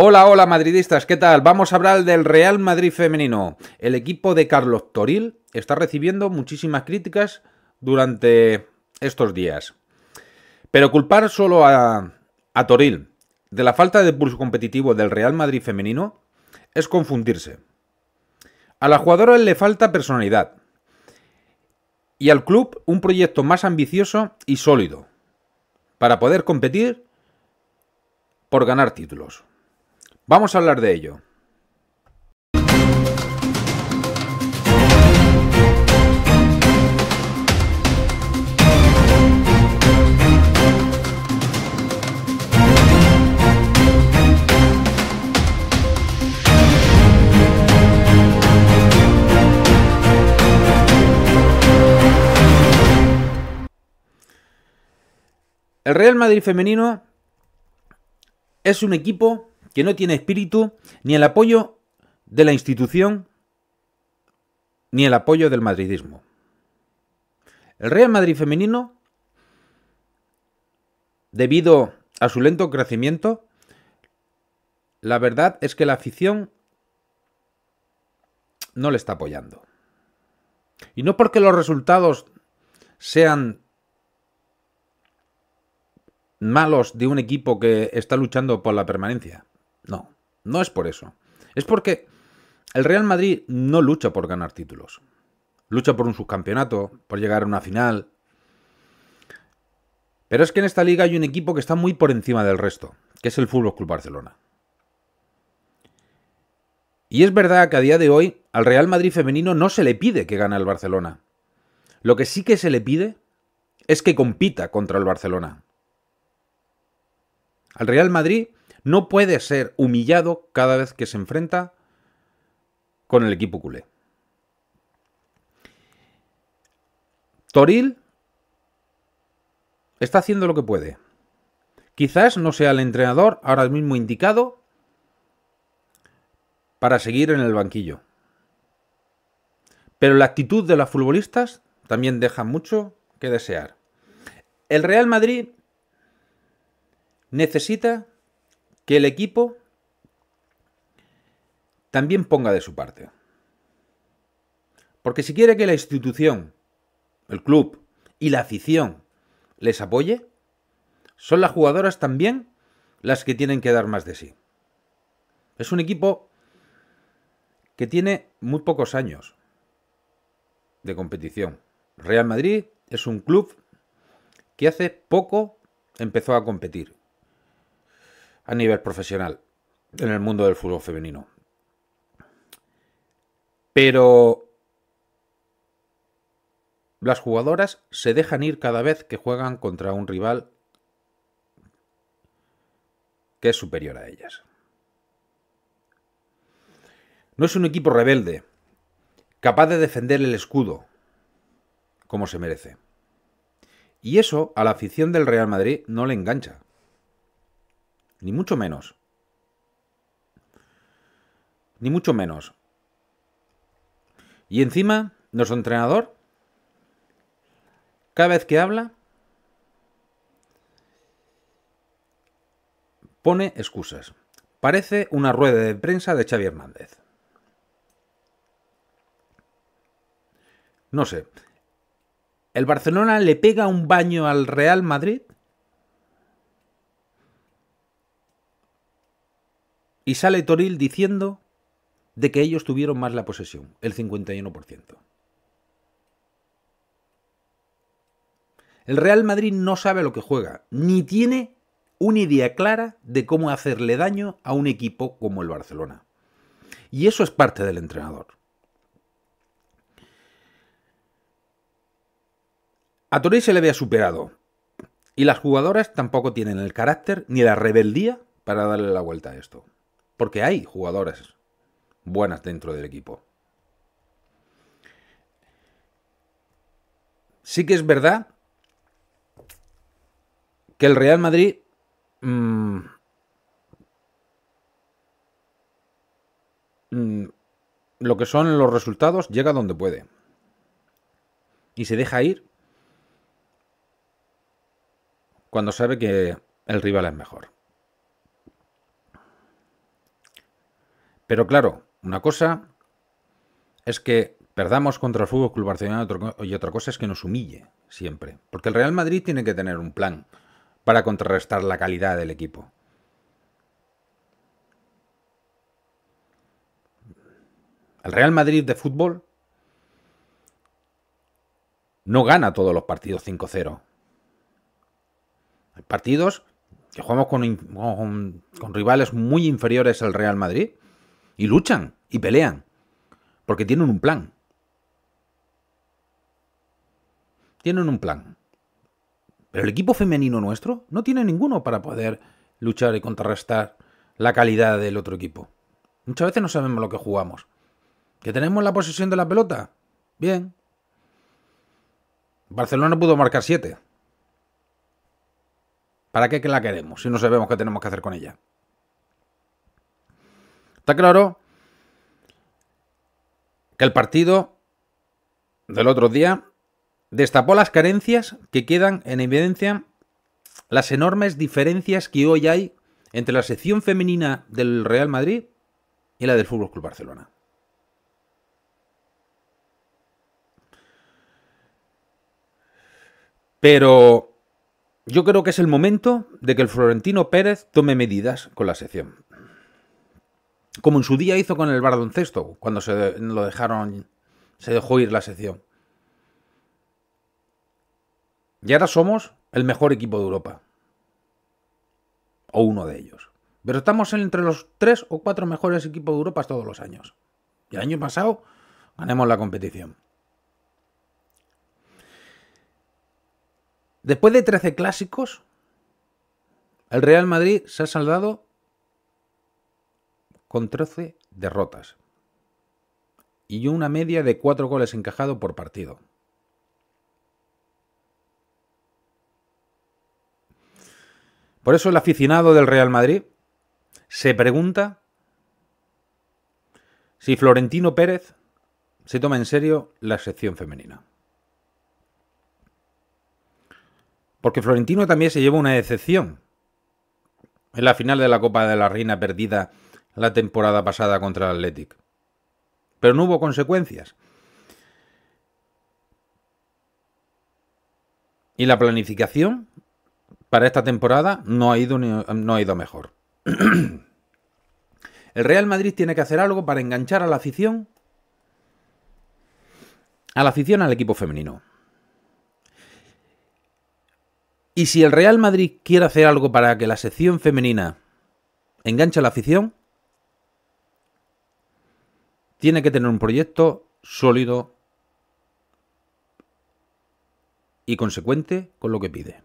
Hola, hola madridistas, ¿qué tal? Vamos a hablar del Real Madrid femenino. El equipo de Carlos Toril está recibiendo muchísimas críticas durante estos días. Pero culpar solo a, Toril de la falta de pulso competitivo del Real Madrid femenino es confundirse. A la jugadora le falta personalidad y al club un proyecto más ambicioso y sólido para poder competir por ganar títulos. Vamos a hablar de ello. El Real Madrid femenino es un equipo que no tiene espíritu ni el apoyo de la institución ni el apoyo del madridismo. El Real Madrid femenino, debido a su lento crecimiento, la verdad es que la afición no le está apoyando. Y no porque los resultados sean malos de un equipo que está luchando por la permanencia. No, no es por eso. Es porque el Real Madrid no lucha por ganar títulos. Lucha por un subcampeonato, por llegar a una final. Pero es que en esta liga hay un equipo que está muy por encima del resto, que es el Fútbol Club Barcelona. Y es verdad que a día de hoy al Real Madrid femenino no se le pide que gane el Barcelona. Lo que sí que se le pide es que compita contra el Barcelona. Al Real Madrid no puede ser humillado cada vez que se enfrenta con el equipo culé. Toril está haciendo lo que puede. Quizás no sea el entrenador ahora mismo indicado para seguir en el banquillo. Pero la actitud de los futbolistas también deja mucho que desear. El Real Madrid necesita que el equipo también ponga de su parte. Porque si quiere que la institución, el club y la afición les apoye, son las jugadoras también las que tienen que dar más de sí. Es un equipo que tiene muy pocos años de competición. Real Madrid es un club que hace poco empezó a competir a nivel profesional en el mundo del fútbol femenino. Pero las jugadoras se dejan ir cada vez que juegan contra un rival que es superior a ellas. No es un equipo rebelde, capaz de defender el escudo como se merece. Y eso a la afición del Real Madrid no le engancha. Ni mucho menos. Ni mucho menos. Y encima, nuestro entrenador, cada vez que habla, pone excusas. Parece una rueda de prensa de Xavi Hernández. No sé. El Barcelona le pega un baño al Real Madrid Y sale Toril diciendo de que ellos tuvieron más la posesión, el 51%. El Real Madrid no sabe lo que juega, ni tiene una idea clara de cómo hacerle daño a un equipo como el Barcelona. Y eso es parte del entrenador. A Toril se le había superado. Y las jugadoras tampoco tienen el carácter ni la rebeldía para darle la vuelta a esto. Porque hay jugadores buenas dentro del equipo. Sí que es verdad que el Real Madrid mm, mm, lo que son los resultados llega donde puede y se deja ir cuando sabe que el rival es mejor. Pero claro, una cosa es que perdamos contra el Fútbol Club Barcelona y otra cosa es que nos humille siempre. Porque el Real Madrid tiene que tener un plan para contrarrestar la calidad del equipo. El Real Madrid de fútbol no gana todos los partidos 5-0. Hay partidos que jugamos con, rivales muy inferiores al Real Madrid y luchan y pelean. Porque tienen un plan. Tienen un plan. Pero el equipo femenino nuestro no tiene ninguno para poder luchar y contrarrestar la calidad del otro equipo. Muchas veces no sabemos lo que jugamos. ¿Que tenemos la posesión de la pelota? Bien. Barcelona pudo marcar siete. ¿Para qué la queremos si no sabemos qué tenemos que hacer con ella? Está claro que el partido del otro día destapó las carencias que quedan en evidencia las enormes diferencias que hoy hay entre la sección femenina del Real Madrid y la del Fútbol Club Barcelona. Pero yo creo que es el momento de que el Florentino Pérez tome medidas con la sección como en su día hizo con el baloncesto, cuando se lo dejaron, se dejó ir la sección. Y ahora somos el mejor equipo de Europa. O uno de ellos. Pero estamos entre los tres o cuatro mejores equipos de Europa todos los años. Y el año pasado ganamos la competición. Después de 13 clásicos, el Real Madrid se ha saldado con 13 derrotas y una media de 4 goles encajado por partido. Por eso el aficionado del Real Madrid se pregunta si Florentino Pérez se toma en serio la sección femenina. Porque Florentino también se lleva una decepción en la final de la Copa de la Reina perdida la temporada pasada contra el Athletic. Pero no hubo consecuencias. Y la planificación para esta temporada no ha ido, no ha ido mejor. El Real Madrid tiene que hacer algo para enganchar a la afición. A la afición al equipo femenino. Y si el Real Madrid quiere hacer algo para que la sección femenina enganche a la afición, tiene que tener un proyecto sólido y consecuente con lo que pide.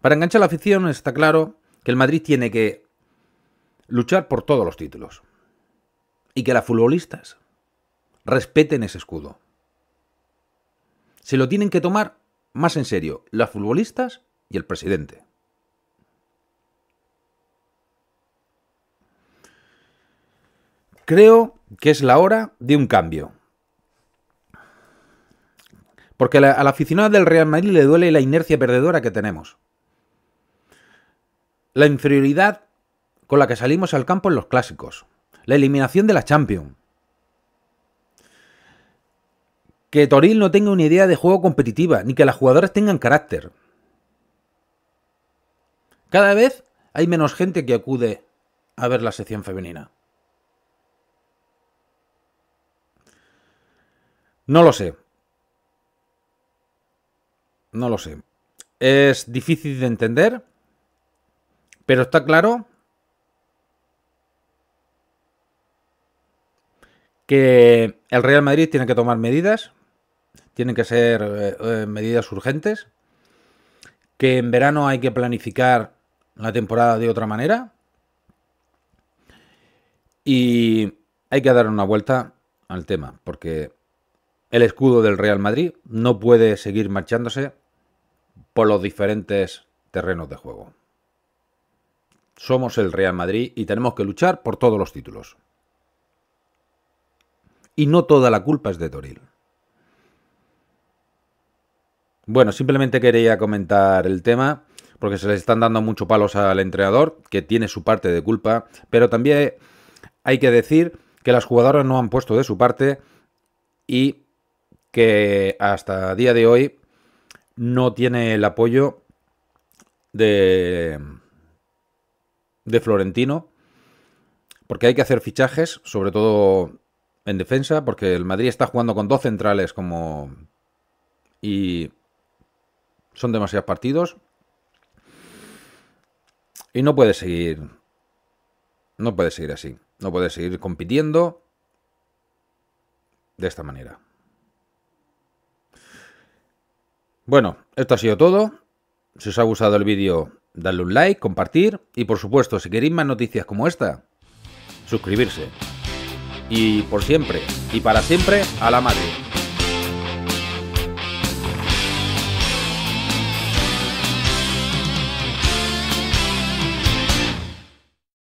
Para enganchar la afición está claro que el Madrid tiene que luchar por todos los títulos y que las futbolistas respeten ese escudo. Se lo tienen que tomar más en serio las futbolistas y el presidente. Creo que es la hora de un cambio. Porque a la aficionada del Real Madrid le duele la inercia perdedora que tenemos. La inferioridad con la que salimos al campo en los clásicos. La eliminación de la Champions. Que Toril no tenga una idea de juego competitiva, ni que las jugadoras tengan carácter. Cada vez hay menos gente que acude a ver la sección femenina. No lo sé. No lo sé. Es difícil de entender, pero está claro que el Real Madrid tiene que tomar medidas, tienen que ser eh, eh, medidas urgentes, que en verano hay que planificar la temporada de otra manera y hay que dar una vuelta al tema, porque el escudo del Real Madrid no puede seguir marchándose por los diferentes terrenos de juego. Somos el Real Madrid y tenemos que luchar por todos los títulos. Y no toda la culpa es de Toril. Bueno, simplemente quería comentar el tema porque se le están dando muchos palos al entrenador, que tiene su parte de culpa, pero también hay que decir que las jugadoras no han puesto de su parte y que hasta día de hoy no tiene el apoyo de, de Florentino, porque hay que hacer fichajes, sobre todo en defensa, porque el Madrid está jugando con dos centrales como... y son demasiados partidos. Y no puede seguir. No puede seguir así. No puede seguir compitiendo de esta manera. Bueno, esto ha sido todo. Si os ha gustado el vídeo, dadle un like, compartir y por supuesto, si queréis más noticias como esta, suscribirse. Y por siempre y para siempre, a la madre.